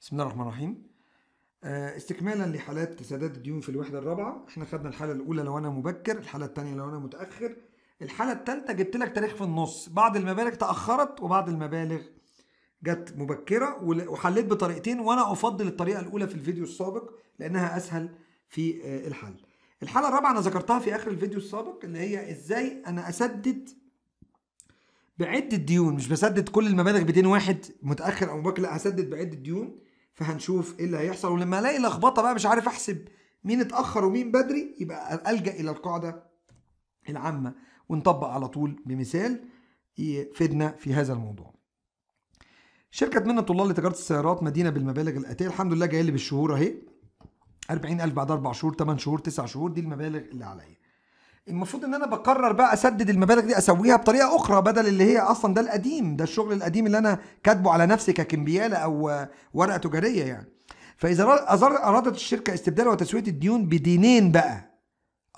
بسم الله الرحمن الرحيم آه، استكمالا لحالات سداد الديون في الوحدة الرابعة احنا خدنا الحالة الأولى لو أنا مبكر الحالة الثانية لو أنا متأخر الحالة الثالثة جبت لك تاريخ في النص بعض المبالغ تأخرت وبعض المبالغ جت مبكرة وحليت بطريقتين وأنا أفضل الطريقة الأولى في الفيديو السابق لأنها أسهل في آه، الحل الحالة الرابعة أنا ذكرتها في آخر الفيديو السابق اللي هي إزاي أنا أسدد بعدة ديون مش بسدد كل المبالغ بدين واحد متأخر أو مبكر لا هسدد بعدة ديون فهنشوف ايه اللي هيحصل ولما الاقي لخبطه بقى مش عارف احسب مين اتاخر ومين بدري يبقى الجا الى القاعده العامه ونطبق على طول بمثال يفيدنا في هذا الموضوع شركة منى طلال لتجارة السيارات مدينة بالمبالغ الآتية الحمد لله جاية لي بالشهور أهي 40000 بعد أربع شهور 8 شهور 9 شهور دي المبالغ اللي عليا المفروض ان انا بقرر بقى اسدد المبالغ دي اسويها بطريقه اخرى بدل اللي هي اصلا ده القديم ده الشغل القديم اللي انا كاتبه على نفسي ككمبياله او ورقه تجاريه يعني فاذا ارادت الشركه استبدال وتسويه الديون بدينين بقى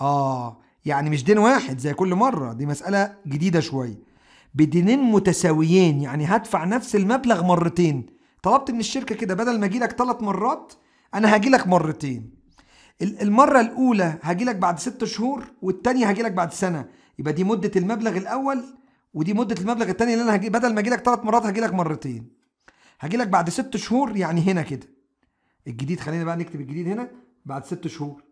اه يعني مش دين واحد زي كل مره دي مساله جديده شويه بدينين متساويين يعني هدفع نفس المبلغ مرتين طلبت من الشركه كده بدل ما اجي لك ثلاث مرات انا هاجي لك مرتين المرة الأولى هجيلك بعد ست شهور والتانية هجيلك بعد سنة يبقى دي مدة المبلغ الأول ودي مدة المبلغ التاني اللي أنا هجي بدل ما أجيلك تلات مرات هجيلك مرتين هجيلك بعد ست شهور يعني هنا كده الجديد خلينا بقى نكتب الجديد هنا بعد ست شهور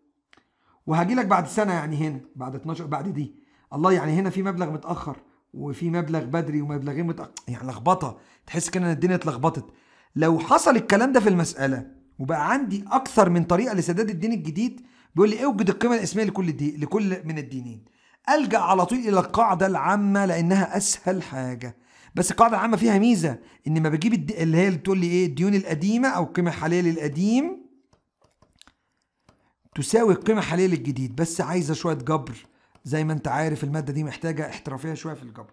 وهجيلك بعد سنة يعني هنا بعد 12 بعد دي الله يعني هنا في مبلغ متأخر وفي مبلغ بدري ومبلغين متأخر يعني لخبطة تحس كده إن الدنيا اتلخبطت لو حصل الكلام ده في المسألة وبقى عندي اكثر من طريقه لسداد الدين الجديد بيقول لي اوجد القيمه الاسميه لكل دي لكل من الدينين الجا على طول الى القاعده العامه لانها اسهل حاجه بس القاعده العامه فيها ميزه ان ما بجيب الد... اللي هي اللي بتقول لي ايه الديون القديمه او القيمه الحاليه للقديم تساوي القيمه الحاليه للجديد بس عايزه شويه جبر زي ما انت عارف الماده دي محتاجه احترافيه شويه في الجبر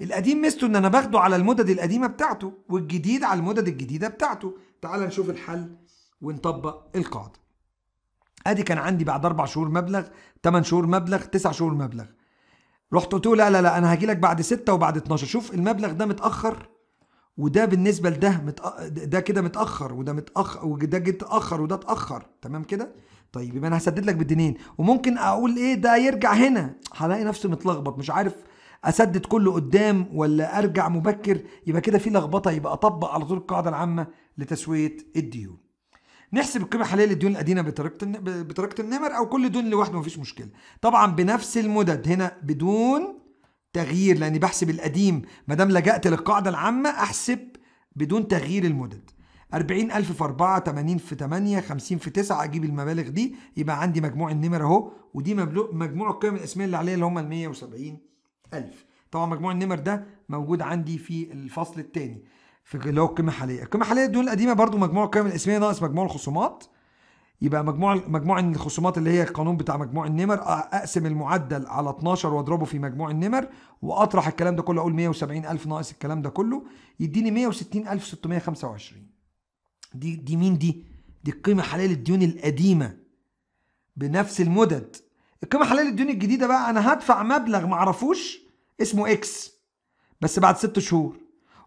القديم ميزته ان انا باخده على المدد القديمه بتاعته والجديد على المدد الجديده بتاعته تعال نشوف الحل ونطبق القاعدة ادي كان عندي بعد اربع شهور مبلغ ثمان شهور مبلغ تسع شهور مبلغ رحت قلت له لا لا لا انا هاجي لك بعد ستة وبعد 12 شوف المبلغ ده متاخر وده بالنسبه لده ده كده متاخر وده متاخر وده جه اتاخر وده اتاخر تمام كده طيب يبقى انا هسدد لك بالدينين وممكن اقول ايه ده يرجع هنا هلاقي نفسي متلخبط مش عارف اسدد كله قدام ولا ارجع مبكر يبقى كده في لخبطه يبقى اطبق على طول القاعده العامه لتسويه الديون نحسب القيمه الحاليه للديون القديمه بطريقه بطريقه النمر او كل دون لوحده مفيش مشكله طبعا بنفس المدد هنا بدون تغيير لاني بحسب القديم ما دام لجأت للقاعده العامه احسب بدون تغيير المدد 40000 في 4 80 في 8 50 في 9 اجيب المبالغ دي يبقى عندي مجموع النمر اهو ودي مجموع القيم الاسميه اللي عليها اللي هم ال 170000 طبعا مجموع النمر ده موجود عندي في الفصل الثاني في اللي هو القيمه الحاليه القيمه الحاليه دول القديمه برضو مجموع القيم الاسميه ناقص مجموع الخصومات يبقى مجموع مجموع الخصومات اللي هي القانون بتاع مجموع النمر اقسم المعدل على 12 واضربه في مجموع النمر واطرح الكلام ده كله اقول 170000 ناقص الكلام ده كله يديني 160625 دي دي مين دي دي القيمه الحاليه للديون القديمه بنفس المدد القيمه الحاليه للديون الجديده بقى انا هدفع مبلغ معرفوش اسمه اكس بس بعد ست شهور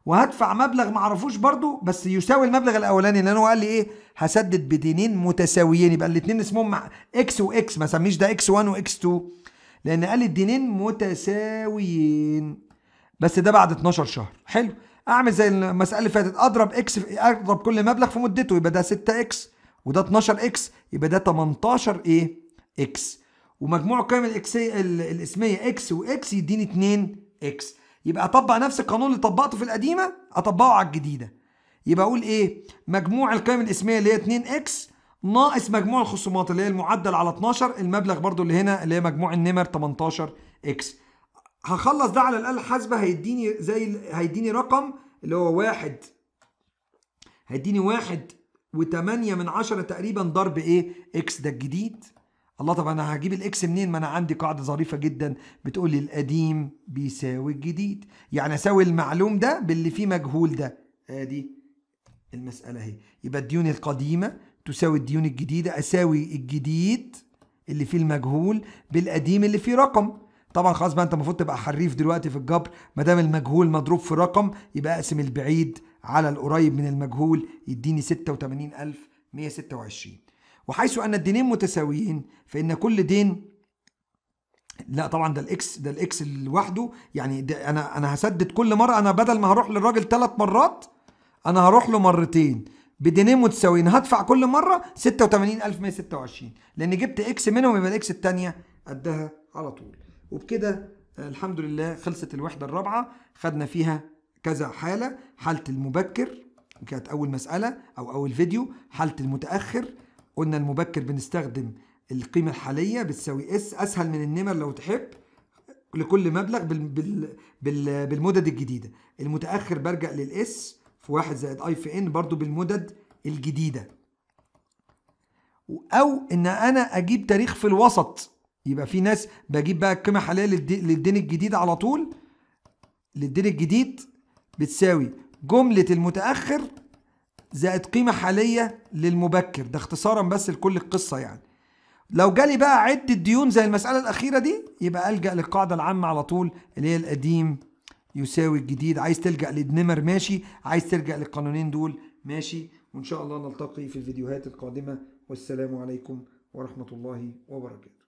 وهدفع مبلغ معرفوش برضو بس يساوي المبلغ الاولاني لان هو قال لي ايه هسدد بدينين متساويين يبقى الاثنين اسمهم مع اكس واكس ما سميش ده اكس 1 واكس 2 لان قال الدينين متساويين بس ده بعد 12 شهر حلو اعمل زي المساله اللي فاتت اضرب اكس اضرب كل مبلغ في مدته يبقى ده 6 اكس وده 12 اكس يبقى ده 18 ايه اكس ومجموع القيم الاكسيه الاسميه اكس واكس يديني 2 اكس يبقى اطبق نفس القانون اللي طبقته في القديمه اطبقه على الجديده يبقى اقول ايه مجموع القيم الاسميه اللي هي 2 اكس ناقص مجموع الخصومات اللي هي المعدل على 12 المبلغ برضو اللي هنا اللي هي مجموع النمر 18 اكس هخلص ده على الاله الحاسبه هيديني زي هيديني رقم اللي هو واحد هيديني واحد وتمانية من عشرة تقريبا ضرب ايه اكس ده الجديد الله طب انا هجيب الاكس منين ما انا عندي قاعده ظريفه جدا بتقول لي القديم بيساوي الجديد يعني اساوي المعلوم ده باللي فيه مجهول ده ادي آه، المساله اهي يبقى الديون القديمه تساوي الديون الجديده اساوي الجديد اللي فيه المجهول بالقديم اللي فيه رقم طبعا خلاص بقى انت المفروض تبقى حريف دلوقتي في الجبر ما دام المجهول مضروب في رقم يبقى اقسم البعيد على القريب من المجهول يديني 86126 وحيث أن الدينين متساويين فإن كل دين لا طبعا ده الاكس ده الاكس لوحده يعني ده انا انا هسدد كل مره انا بدل ما هروح للراجل ثلاث مرات انا هروح له مرتين بدينين متساويين هدفع كل مره 86126 لان جبت اكس منهم يبقى الاكس الثانيه قدها على طول وبكده الحمد لله خلصت الوحده الرابعه خدنا فيها كذا حاله حاله المبكر كانت اول مساله او اول فيديو حاله المتاخر قلنا المبكر بنستخدم القيمة الحالية بتساوي اس أسهل من النمر لو تحب لكل مبلغ بال بال بال بالمدد الجديدة المتأخر برجع للإس في واحد زائد أي في إن برضو بالمدد الجديدة أو إن أنا أجيب تاريخ في الوسط يبقى في ناس بجيب بقى القيمة الحالية للدين الجديد على طول للدين الجديد بتساوي جملة المتأخر زائد قيمة حالية للمبكر ده اختصارا بس لكل القصة يعني لو جالي بقى عدة ديون زي المسألة الأخيرة دي يبقى ألجأ للقاعدة العامة على طول اللي هي القديم يساوي الجديد عايز تلجأ للنمر ماشي عايز تلجأ للقانونين دول ماشي وإن شاء الله نلتقي في الفيديوهات القادمة والسلام عليكم ورحمة الله وبركاته